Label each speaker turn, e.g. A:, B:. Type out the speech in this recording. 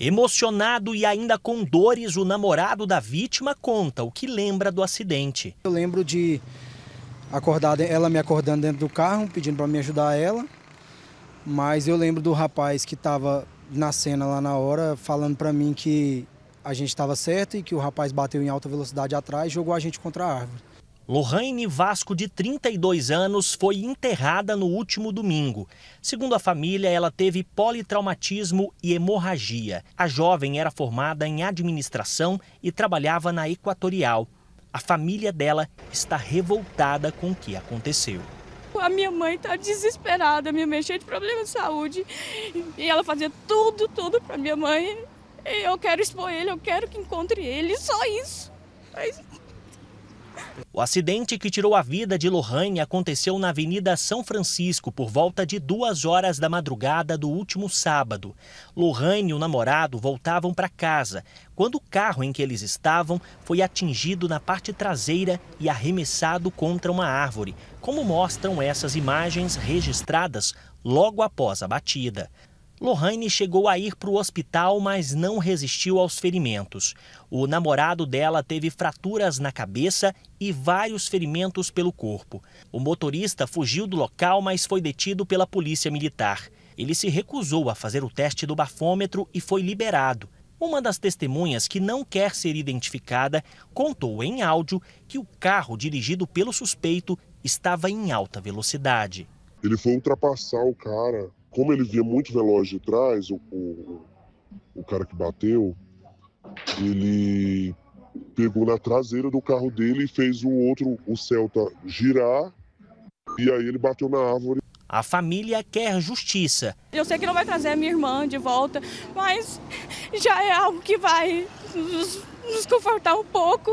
A: Emocionado e ainda com dores, o namorado da vítima conta o que lembra do acidente. Eu lembro de
B: acordar, ela me acordando dentro do carro, pedindo para me ajudar ela. Mas eu lembro do rapaz que estava na cena lá na hora, falando para mim que a gente estava certo e que o rapaz bateu em alta velocidade atrás
A: e jogou a gente contra a árvore. Lorraine Vasco, de 32 anos, foi enterrada no último domingo. Segundo a família, ela teve politraumatismo e hemorragia. A jovem era formada em administração e trabalhava na Equatorial. A família dela está revoltada com o que aconteceu.
C: A minha mãe está desesperada, minha mãe é cheia de problemas de saúde. E ela fazia tudo, tudo para minha mãe. Eu quero expor ele, eu quero que encontre ele, só isso. Mas
A: o acidente que tirou a vida de Lohane aconteceu na Avenida São Francisco por volta de duas horas da madrugada do último sábado. Lohane e o namorado voltavam para casa quando o carro em que eles estavam foi atingido na parte traseira e arremessado contra uma árvore, como mostram essas imagens registradas logo após a batida. Lohane chegou a ir para o hospital, mas não resistiu aos ferimentos. O namorado dela teve fraturas na cabeça e vários ferimentos pelo corpo. O motorista fugiu do local, mas foi detido pela polícia militar. Ele se recusou a fazer o teste do bafômetro e foi liberado. Uma das testemunhas, que não quer ser identificada, contou em áudio que o carro dirigido pelo suspeito estava em alta velocidade.
D: Ele foi ultrapassar o cara como ele via muito veloz de trás, o, o, o cara que bateu, ele pegou na traseira do carro dele e fez o outro, o Celta, girar e aí ele bateu na árvore. A família quer justiça.
C: Eu sei que não vai trazer a minha irmã de volta, mas já é algo que vai nos, nos confortar um pouco.